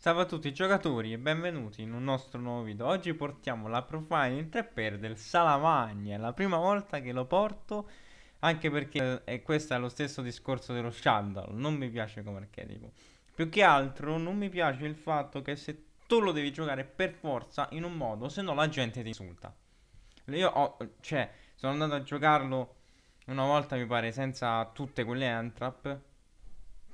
Salve a tutti giocatori e benvenuti in un nostro nuovo video Oggi portiamo la profile in 3x del Salamagna È la prima volta che lo porto Anche perché eh, questo è lo stesso discorso dello Shandal Non mi piace come archetipo Più che altro non mi piace il fatto che se tu lo devi giocare per forza in un modo Se no la gente ti insulta Io ho, cioè, sono andato a giocarlo una volta mi pare senza tutte quelle entrap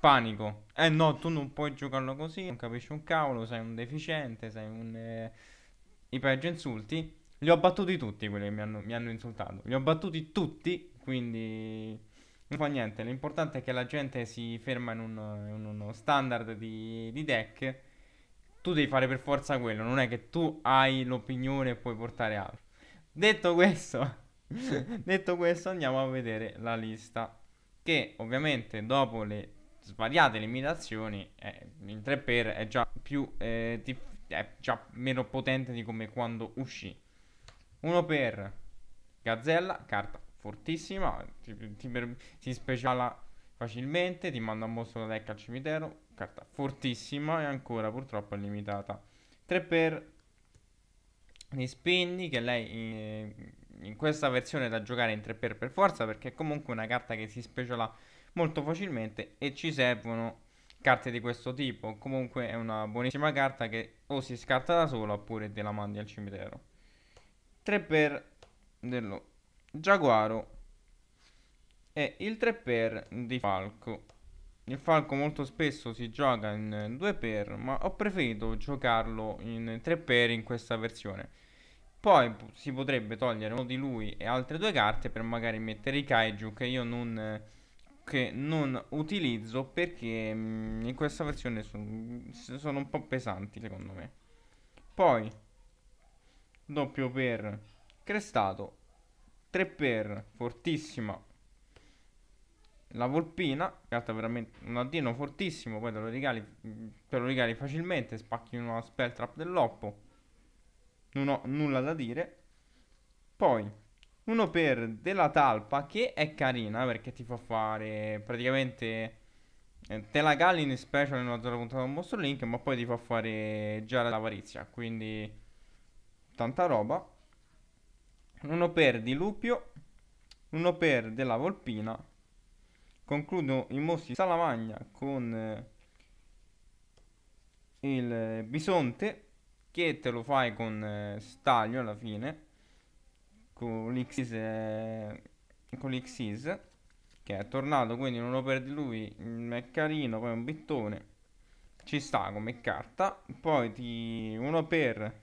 panico. Eh no, tu non puoi giocarlo così, non capisci un cavolo, sei un deficiente, sei un... Eh... I peggio insulti. Li ho battuti tutti quelli che mi hanno, mi hanno insultato. Li ho battuti tutti, quindi non fa niente. L'importante è che la gente si ferma in, un, in uno standard di, di, deck. Tu devi fare per forza quello, non è che tu hai l'opinione e puoi portare altro. Detto questo, detto questo, andiamo a vedere la lista. Che ovviamente dopo le svariate limitazioni, eh, il 3x è già, più, eh, dif- è già meno potente di come quando uscì. 1 per Gazzella, carta fortissima, ti, ti, per, si speciala facilmente, ti manda un mostro da deck al cimitero, carta fortissima e ancora purtroppo è limitata. 3x Nispinni che lei in, eh, in, questa versione è da giocare in 3x per forza perché è comunque una carta che si speciala molto facilmente e ci servono carte di questo tipo. Comunque è una buonissima carta che o si scarta da sola oppure te la mandi al cimitero. 3 per dello Giaguaro e il 3 per di Falco. Il Falco molto spesso si gioca in 2 per, ma ho preferito giocarlo in 3 per in questa versione. Poi si potrebbe togliere uno di lui e altre due carte per magari mettere i Kaiju che io non che non utilizzo perché mm, in questa versione sono, sono un po' pesanti secondo me. Poi, doppio per crestato, 3 per fortissima la volpina, in veramente un addino fortissimo, poi te lo regali, mm, te lo regali facilmente, spacchi una spell trap dell'oppo, non ho nulla da dire. Poi uno per della talpa che è carina perché ti fa fare praticamente eh, te la cali in special in una zona puntata a mostro link ma poi ti fa fare già l'avarizia quindi tanta roba. Uno per di Lupio, uno per della Volpina. Concludo i mostri Salamagna con eh, il bisonte che te lo fai con eh, staglio alla fine con l'Xis eh, che è tornato quindi non lo perdi lui è carino poi è un bittone ci sta come carta poi ti uno per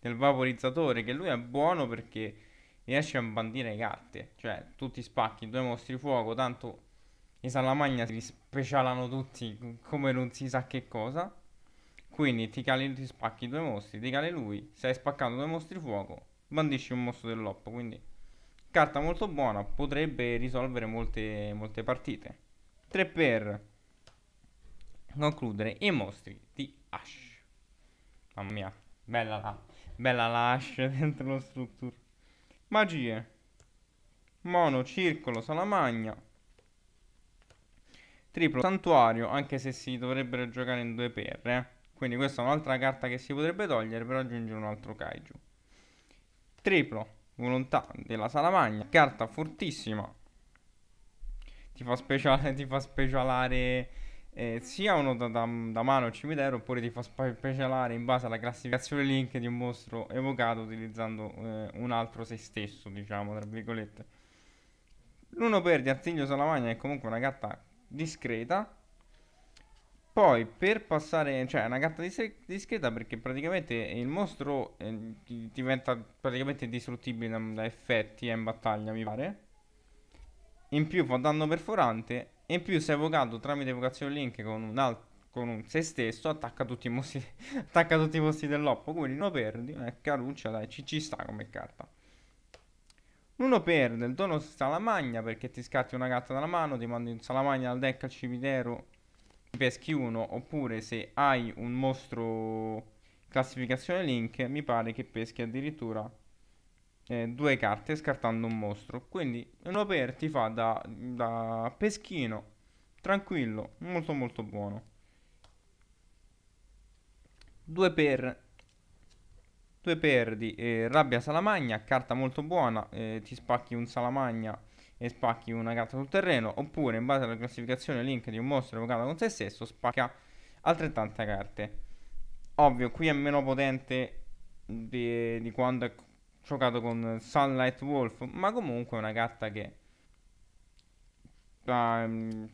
del vaporizzatore che lui è buono perché riesce a bandire carte cioè tu ti spacchi due mostri fuoco tanto i salamagna si specialano tutti come non si sa che cosa quindi ti, cali, ti spacchi due mostri ti cali lui stai spaccando due mostri fuoco bandisci un mostro dell'oppo, quindi carta molto buona, potrebbe risolvere molte, molte partite. 3 per concludere i mostri di Ash. Mamma mia, bella la, bella la Ash dentro lo structure. Magie. Mono, circolo, salamagna. Triplo santuario, anche se si dovrebbero giocare in due per. Eh. Quindi questa è un'altra carta che si potrebbe togliere per aggiungere un altro kaiju. Triplo, volontà della salamagna, carta fortissima. Ti fa, speciale, ti fa specialare eh, sia uno da, da, da mano al cimitero oppure ti fa specialare in base alla classificazione link di un mostro evocato utilizzando eh, un altro se stesso, diciamo, tra virgolette. L'uno per di artiglio salamagna è comunque una carta discreta poi per passare, cioè è una carta discreta perché praticamente il mostro eh, diventa praticamente indistruttibile da, da effetti e in battaglia mi pare. In più fa danno perforante e in più se evocato tramite evocazione link con un, alt- con un se stesso attacca tutti i mostri, attacca tutti i mostri dell'oppo, quindi lo perdi, È caruccia dai, ci, ci sta come carta. Uno perde il dono salamagna perché ti scatti una carta dalla mano, ti mandi un salamagna al deck al cimitero peschi uno oppure se hai un mostro classificazione link mi pare che peschi addirittura eh, due carte scartando un mostro quindi un OPR ti fa da, da peschino tranquillo molto molto buono due per 2 perdi eh, rabbia salamagna carta molto buona eh, ti spacchi un salamagna e spacchi una carta sul terreno, oppure in base alla classificazione link di un mostro evocato con se stesso spacca altrettante carte. Ovvio, qui è meno potente di, di quando è giocato con Sunlight Wolf, ma comunque è una carta che um,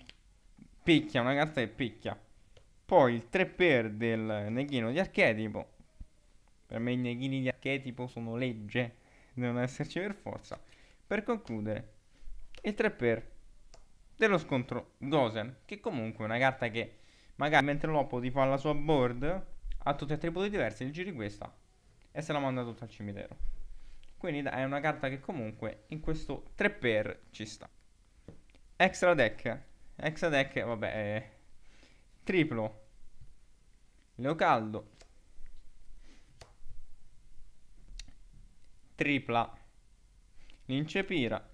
picchia, una carta che picchia. Poi il 3x del neghino di archetipo. Per me i neghini di archetipo sono legge, devono esserci per forza. Per concludere, e 3 per dello scontro Gosen, che comunque è una carta che magari mentre l'oppo ti fa la sua board ha tutti attributi diversi, il giri questa e se la manda tutta al cimitero. Quindi è una carta che comunque in questo 3 per ci sta. Extra deck, extra deck, vabbè, eh, triplo Leocaldo tripla Lincepira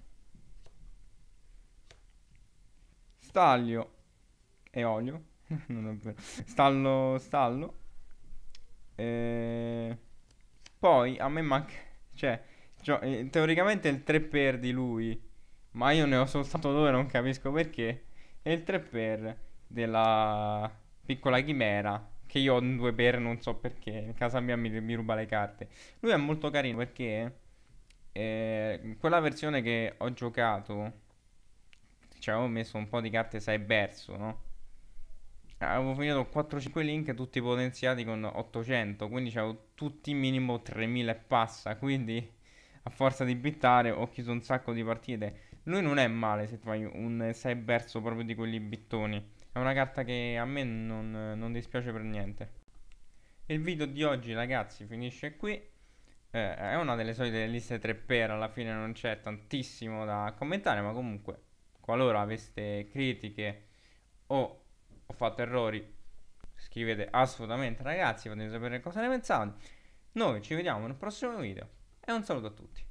staglio e olio. stallo, stallo. E... Poi a me manca... Cioè, cioè, teoricamente il 3 per di lui, ma io ne ho soltanto due, non capisco perché. E il 3 per della piccola chimera, che io ho un 2 per non so perché, in casa mia mi, mi ruba le carte. Lui è molto carino perché eh, quella versione che ho giocato ci avevo messo un po' di carte Cyberso, no? Avevo finito 4-5 link tutti potenziati con 800, quindi c'avevo tutti minimo 3000 e passa, quindi a forza di bittare ho chiuso un sacco di partite. Lui non è male se fai un 6 verso proprio di quegli bittoni. È una carta che a me non, non dispiace per niente. Il video di oggi ragazzi finisce qui. Eh, è una delle solite liste 3 per, alla fine non c'è tantissimo da commentare, ma comunque Qualora aveste critiche o ho fatto errori, scrivete assolutamente ragazzi, fatemi sapere cosa ne pensate. Noi ci vediamo nel prossimo video e un saluto a tutti.